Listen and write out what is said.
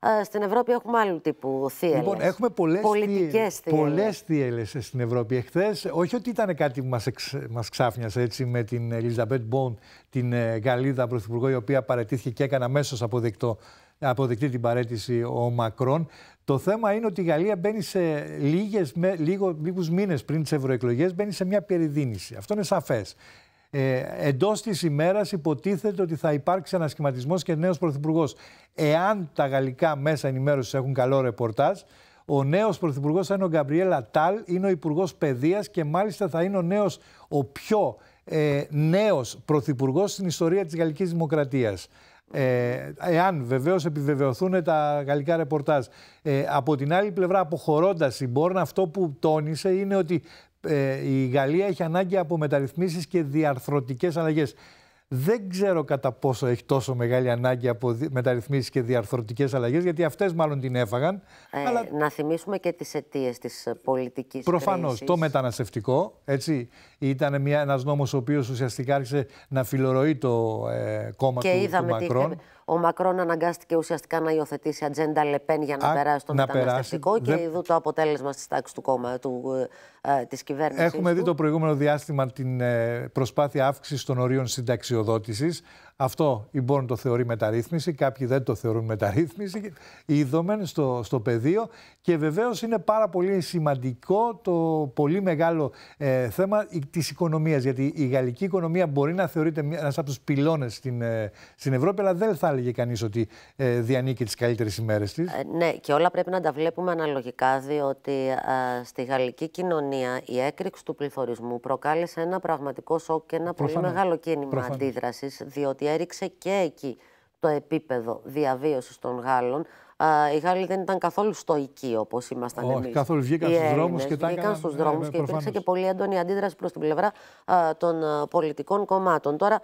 Ε, στην Ευρώπη έχουμε άλλου τύπου θύελες. Λοιπόν, έχουμε πολλές πολλές θύελες στην Ευρώπη. Εχθές, όχι ότι ήταν κάτι που μας εξ, ξάφνιασε έτσι, με την Ελίζαμπετ Μπον, την ε, Γαλλίδα πρωθυπουργό, η οποία παρετήθηκε και έκανε αμέσως αποδεκτό αποδεκτή την παρέτηση ο Μακρόν. Το θέμα είναι ότι η Γαλλία μπαίνει σε λίγες, λίγο, λίγους πριν τις ευρωεκλογές μπαίνει σε μια περιδίνηση. Αυτό είναι σαφές ε, εντός της ημέρας υποτίθεται ότι θα υπάρξει ανασχηματισμός και νέος πρωθυπουργός. Εάν τα γαλλικά μέσα ενημέρωσης έχουν καλό ρεπορτάζ, ο νέος πρωθυπουργός θα είναι ο Γκαμπριέλα Τάλ, είναι ο υπουργός παιδείας και μάλιστα θα είναι ο νέος, ο πιο ε, νέος πρωθυπουργός στην ιστορία της γαλλικής δημοκρατίας. Ε, εάν βεβαίως επιβεβαιωθούν τα γαλλικά ρεπορτάζ. Ε, από την άλλη πλευρά, αποχωρώντας η Μπόρν, αυτό που τόνισε είναι ότι ε, η Γαλλία έχει ανάγκη από μεταρρυθμίσεις και διαρθρωτικές αλλαγές. Δεν ξέρω κατά πόσο έχει τόσο μεγάλη ανάγκη από μεταρρυθμίσεις και διαρθρωτικές αλλαγές, γιατί αυτές μάλλον την έφαγαν. Ε, αλλά... Να θυμίσουμε και τις αιτίες της ε, πολιτικής Προφανώς, το μεταναστευτικό, έτσι, ήταν μια, ένας νόμος ο οποίος ουσιαστικά άρχισε να φιλορροεί το κόμμα του, του Μακρόν. Ο Μακρόν αναγκάστηκε ουσιαστικά να υιοθετήσει ατζέντα Λεπέν για να περάσει το μεταναστευτικό και ειδού το αποτέλεσμα της τάξη του κόμμα του, ε, ε, της κυβέρνησης. Έχουμε δει το προηγούμενο διάστημα την ε, προσπάθεια αύξησης των ορίων συνταξιοδότησης. Αυτό η Μπόρν το θεωρεί μεταρρύθμιση, κάποιοι δεν το θεωρούν μεταρρύθμιση. Είδομεν στο, στο πεδίο και βεβαίως είναι πάρα πολύ σημαντικό το πολύ μεγάλο ε, θέμα της οικονομίας. Γιατί η γαλλική οικονομία μπορεί να θεωρείται ένας από τους πυλώνες στην, ε, στην Ευρώπη, αλλά δεν θα έλεγε κανείς ότι ε, τις τις καλύτερες ημέρες της. Ε, ναι, και όλα πρέπει να τα βλέπουμε αναλογικά, διότι στη γαλλική κοινωνία η έκρηξη του πληθωρισμού προκάλεσε ένα πραγματικό σοκ και ένα πολύ μεγάλο κίνημα αντίδρασης, διότι και έριξε και εκεί το επίπεδο διαβίωσης των Γάλλων. οι Γάλλοι δεν ήταν καθόλου στοικοί όπως ήμασταν εμεί. Όχι, καθόλου βγήκαν στους δρόμους και τα Βγήκαν στους ε, δρόμους και υπήρξε και πολύ έντονη αντίδραση προς την πλευρά των πολιτικών κομμάτων. Τώρα